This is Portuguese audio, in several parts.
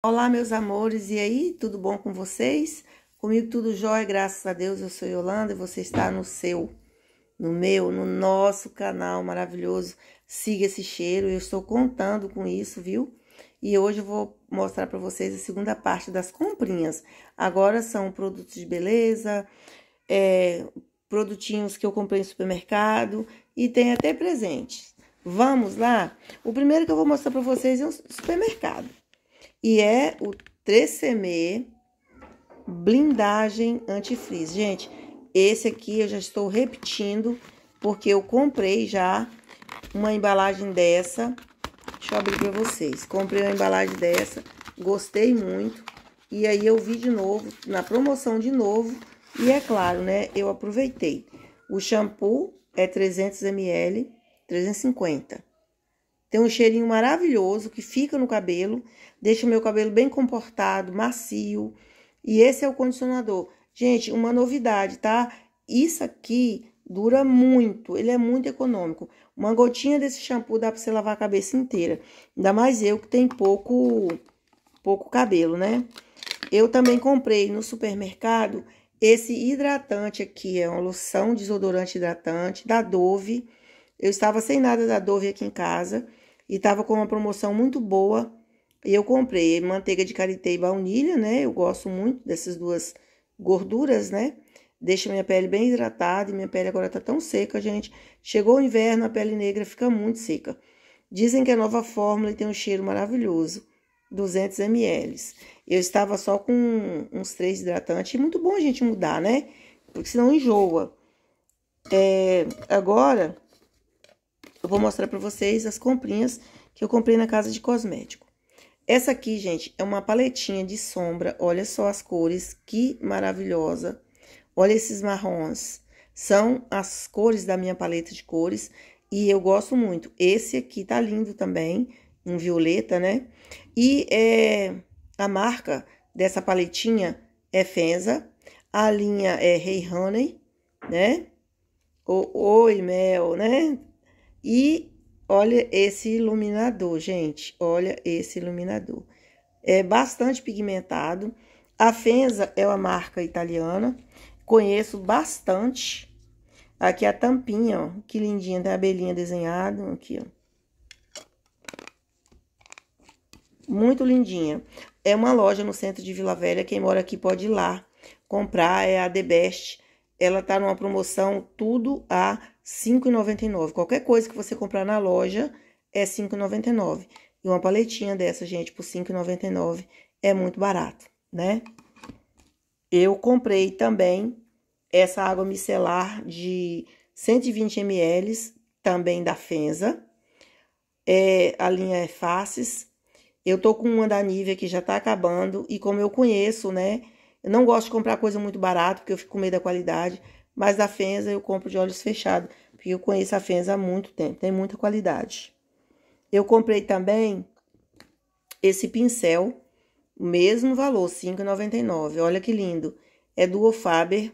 Olá, meus amores, e aí, tudo bom com vocês? Comigo tudo jóia, graças a Deus, eu sou Yolanda e você está no seu, no meu, no nosso canal maravilhoso. Siga esse cheiro, eu estou contando com isso, viu? E hoje eu vou mostrar para vocês a segunda parte das comprinhas. Agora são produtos de beleza, é, produtinhos que eu comprei no supermercado e tem até presente. Vamos lá? O primeiro que eu vou mostrar para vocês é um supermercado e é o 3CME blindagem antifreeze. Gente, esse aqui eu já estou repetindo porque eu comprei já uma embalagem dessa. Deixa eu abrir para vocês. Comprei uma embalagem dessa, gostei muito. E aí eu vi de novo, na promoção de novo, e é claro, né, eu aproveitei. O shampoo é 300 ml, 350. Tem um cheirinho maravilhoso que fica no cabelo, deixa o meu cabelo bem comportado, macio. E esse é o condicionador. Gente, uma novidade, tá? Isso aqui dura muito, ele é muito econômico. Uma gotinha desse shampoo dá para você lavar a cabeça inteira. Ainda mais eu que tenho pouco pouco cabelo, né? Eu também comprei no supermercado esse hidratante aqui, é uma loção desodorante hidratante da Dove. Eu estava sem nada da Dove aqui em casa e estava com uma promoção muito boa. E eu comprei manteiga de karité e baunilha, né? Eu gosto muito dessas duas gorduras, né? Deixa minha pele bem hidratada e minha pele agora tá tão seca, gente. Chegou o inverno, a pele negra fica muito seca. Dizem que a nova fórmula tem um cheiro maravilhoso. 200 ml. Eu estava só com uns três hidratantes. É muito bom a gente mudar, né? Porque senão enjoa. É, agora, eu vou mostrar para vocês as comprinhas que eu comprei na casa de cosmético. Essa aqui, gente, é uma paletinha de sombra. Olha só as cores, que maravilhosa. Olha esses marrons. São as cores da minha paleta de cores e eu gosto muito. Esse aqui tá lindo também, um violeta, né? E é, a marca dessa paletinha é Fenza. A linha é Hey Honey, né? O Oi Mel, né? E olha esse iluminador, gente. Olha esse iluminador. É bastante pigmentado. A Fenza é uma marca italiana. Conheço bastante. Aqui a tampinha, ó. Que lindinha, tem a abelhinha desenhada. Aqui, ó. Muito lindinha. É uma loja no centro de Vila Velha. Quem mora aqui pode ir lá comprar. É a The Best. Ela tá numa promoção tudo a 5,99. Qualquer coisa que você comprar na loja é 5,99. E uma paletinha dessa, gente, por 5,99 é muito barato, né? Eu comprei também essa água micelar de 120 ml, também da Fenza. É, a linha é Faces. Eu tô com uma da Nivea que já tá acabando e como eu conheço, né? Eu não gosto de comprar coisa muito barata porque eu fico com medo da qualidade, mas da Fenza eu compro de olhos fechados, porque eu conheço a Fenza há muito tempo, tem muita qualidade. Eu comprei também esse pincel, mesmo valor, R$ 5,99. Olha que lindo. É do Faber,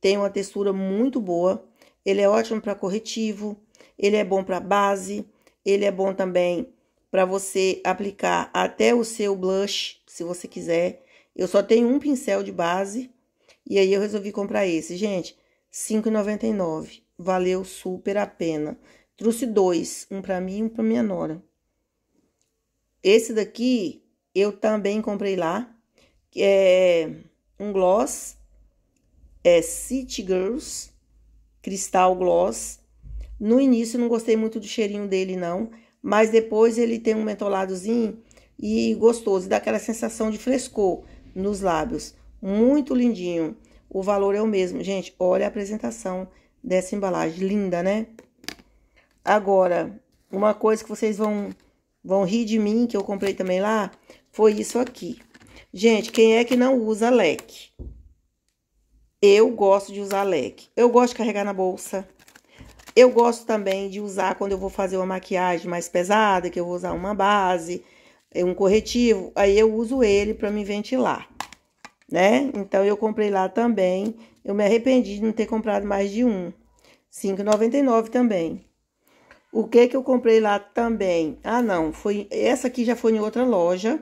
tem uma textura muito boa. Ele é ótimo para corretivo, ele é bom para base, ele é bom também para você aplicar até o seu blush, se você quiser. Eu só tenho um pincel de base e aí eu resolvi comprar esse. Gente, 5,99. Valeu super a pena. Trouxe dois, um para mim e um para minha nora. Esse daqui eu também comprei lá, que é um gloss é City Girls Cristal Gloss. No início não gostei muito do cheirinho dele não, mas depois ele tem um mentoladozinho e gostoso, dá aquela sensação de frescor nos lábios. Muito lindinho. O valor é o mesmo. Gente, olha a apresentação dessa embalagem. Linda, né? Agora, uma coisa que vocês vão, vão rir de mim, que eu comprei também lá, foi isso aqui. Gente, quem é que não usa leque? Eu gosto de usar leque. Eu gosto de carregar na bolsa. Eu gosto também de usar quando eu vou fazer uma maquiagem mais pesada, que eu vou usar uma base, um corretivo, aí eu uso ele para me ventilar né? Então eu comprei lá também. Eu me arrependi de não ter comprado mais de um. R$ 5,99 também. O que que eu comprei lá também? Ah, não, foi essa aqui já foi em outra loja,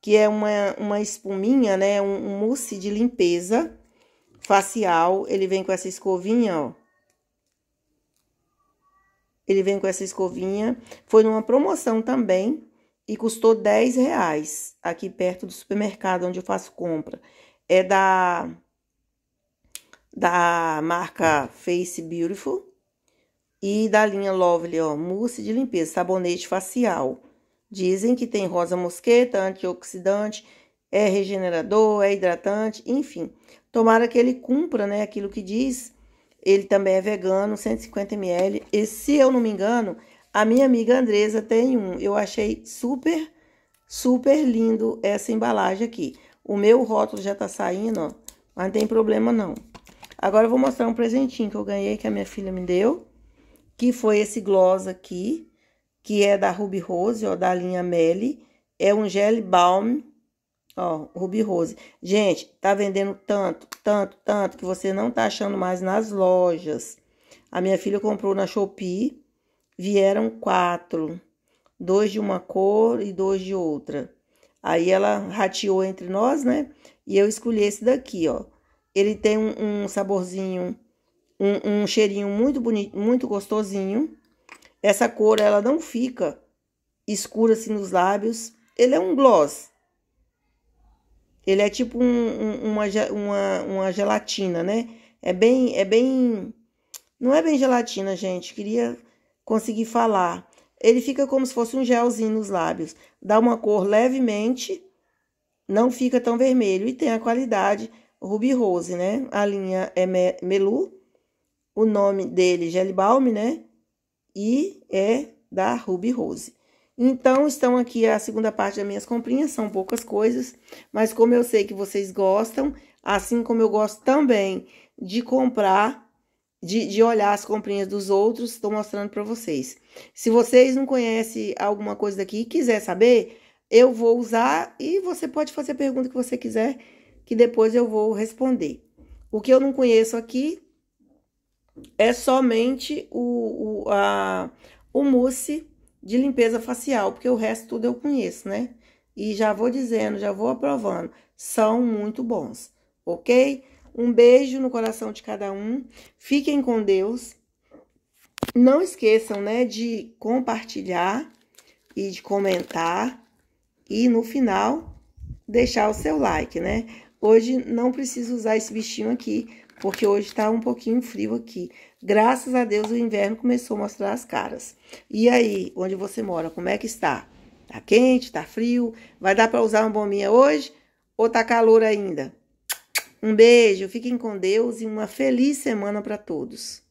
que é uma, uma espuminha, né? Um, um mousse de limpeza facial. Ele vem com essa escovinha, ó. Ele vem com essa escovinha. Foi numa promoção também, e custou 10 reais aqui perto do supermercado onde eu faço compra. É da, da marca Face Beautiful e da linha Lovely, ó, mousse de limpeza, sabonete facial. Dizem que tem rosa mosqueta, antioxidante, é regenerador, é hidratante, enfim. Tomara que ele cumpra, né, aquilo que diz. Ele também é vegano, 150 ml. E se eu não me engano, a minha amiga Andresa tem um. Eu achei super, super lindo essa embalagem aqui. O meu rótulo já tá saindo, ó. Mas não tem problema, não. Agora eu vou mostrar um presentinho que eu ganhei, que a minha filha me deu. Que foi esse gloss aqui, que é da Ruby Rose, ó, da linha Melly. É um gel balm, ó, Ruby Rose. Gente, tá vendendo tanto, tanto, tanto, que você não tá achando mais nas lojas. A minha filha comprou na Shopee vieram quatro, dois de uma cor e dois de outra. Aí ela rateou entre nós, né? E eu escolhi esse daqui, ó. Ele tem um, um saborzinho, um, um, cheirinho muito bonito, muito gostosinho. Essa cor, ela não fica escura assim nos lábios. Ele é um gloss. Ele é tipo um, uma, uma, uma gelatina, né? É bem, é bem... Não é bem gelatina, gente. Queria conseguir falar. Ele fica como se fosse um gelzinho nos lábios, dá uma cor levemente, não fica tão vermelho e tem a qualidade Ruby Rose, né? A linha é Melu, o nome dele Balm, né? E é da Ruby Rose. Então, estão aqui a segunda parte das minhas comprinhas, são poucas coisas, mas como eu sei que vocês gostam, assim como eu gosto também de comprar de, de olhar as comprinhas dos outros, estou mostrando para vocês. Se vocês não conhecem alguma coisa daqui e quiser saber, eu vou usar e você pode fazer a pergunta que você quiser, que depois eu vou responder. O que eu não conheço aqui é somente o, o, a, o mousse de limpeza facial, porque o resto tudo eu conheço, né? E já vou dizendo, já vou aprovando, são muito bons, ok? Um beijo no coração de cada um. Fiquem com Deus. Não esqueçam, né, de compartilhar e de comentar e no final deixar o seu like, né? Hoje não preciso usar esse bichinho aqui, porque hoje está um pouquinho frio aqui. Graças a Deus o inverno começou a mostrar as caras. E aí, onde você mora, como é que está? Tá quente, tá frio? Vai dar para usar uma bombinha hoje ou tá calor ainda? Um beijo, fiquem com Deus e uma feliz semana para todos.